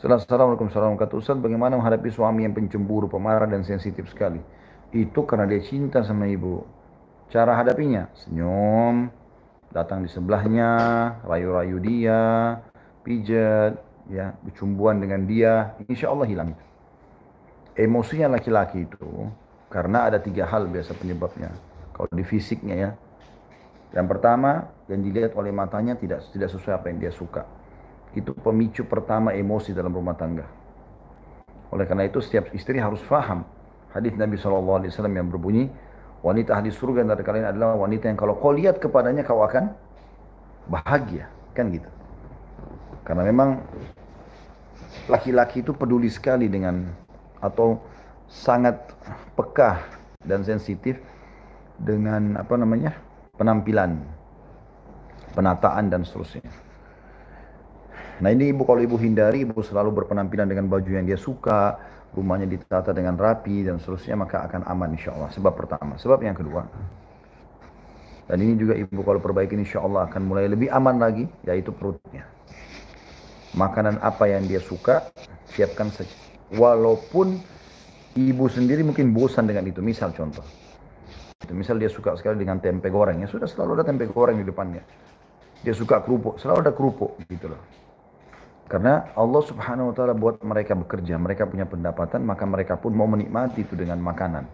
Assalamualaikum warahmatullahi wabarakatuh. Ustaz, bagaimana menghadapi suami yang pencemburu, pemarah dan sensitif sekali? Itu karena dia cinta sama ibu. Cara hadapinya, senyum, datang di sebelahnya, rayu-rayu dia, pijat, ya, bercumbuan dengan dia. Insya Allah hilang Emosinya laki-laki itu karena ada tiga hal biasa penyebabnya. Kalau di fisiknya ya, yang pertama, yang dilihat oleh matanya tidak tidak sesuai apa yang dia suka itu pemicu pertama emosi dalam rumah tangga. Oleh karena itu setiap istri harus faham hadis Nabi SAW yang berbunyi, wanita ahli surga dari kalian adalah wanita yang kalau kau lihat kepadanya kau akan bahagia. Kan gitu. Karena memang laki-laki itu peduli sekali dengan atau sangat peka dan sensitif dengan apa namanya penampilan, penataan dan seterusnya. Nah ini ibu kalau ibu hindari, ibu selalu berpenampilan dengan baju yang dia suka, rumahnya ditata dengan rapi dan seterusnya maka akan aman insya Allah. Sebab pertama. Sebab yang kedua. Dan ini juga ibu kalau perbaiki insya Allah akan mulai lebih aman lagi yaitu perutnya. Makanan apa yang dia suka siapkan saja. Walaupun ibu sendiri mungkin bosan dengan itu. Misal contoh. Misal dia suka sekali dengan tempe goreng ya sudah selalu ada tempe goreng di depannya. Dia suka kerupuk, selalu ada kerupuk gitu loh. Karena Allah Subhanahu wa taala buat mereka bekerja, mereka punya pendapatan, maka mereka pun mau menikmati itu dengan makanan.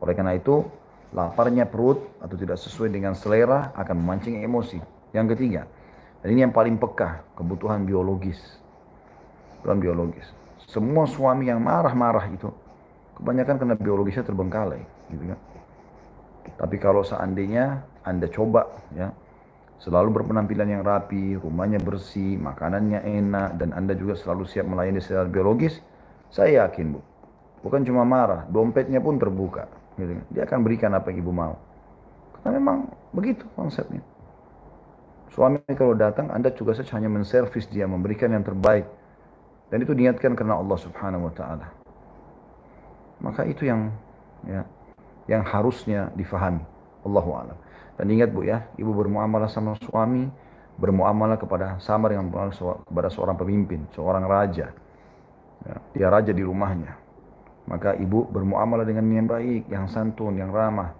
Oleh karena itu, laparnya perut atau tidak sesuai dengan selera akan memancing emosi. Yang ketiga, dan ini yang paling peka, kebutuhan biologis. Kebutuhan biologis. Semua suami yang marah-marah itu kebanyakan karena biologisnya terbengkalai, gitu kan. Tapi kalau seandainya Anda coba ya, Selalu berpenampilan yang rapi, rumahnya bersih, makanannya enak, dan Anda juga selalu siap melayani secara biologis, saya yakin Bu, bukan cuma marah, dompetnya pun terbuka. Gitu. Kan. Dia akan berikan apa yang Ibu mau. Karena memang begitu konsepnya. Suami kalau datang, Anda juga saja hanya menservis dia, memberikan yang terbaik. Dan itu diingatkan karena Allah subhanahu wa ta'ala. Maka itu yang ya, yang harusnya difahami. Allahu alam. Dan ingat Bu ya, ibu bermuamalah sama suami, bermuamalah kepada sama dengan kepada seorang pemimpin, seorang raja. Ya, dia raja di rumahnya. Maka ibu bermuamalah dengan yang baik, yang santun, yang ramah.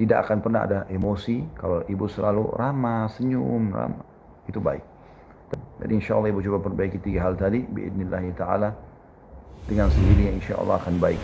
Tidak akan pernah ada emosi kalau ibu selalu ramah, senyum, ramah. Itu baik. Jadi insya Allah ibu coba perbaiki tiga hal tadi. Bi'idnillahi ta'ala. Dengan sendirinya insya Allah akan baik.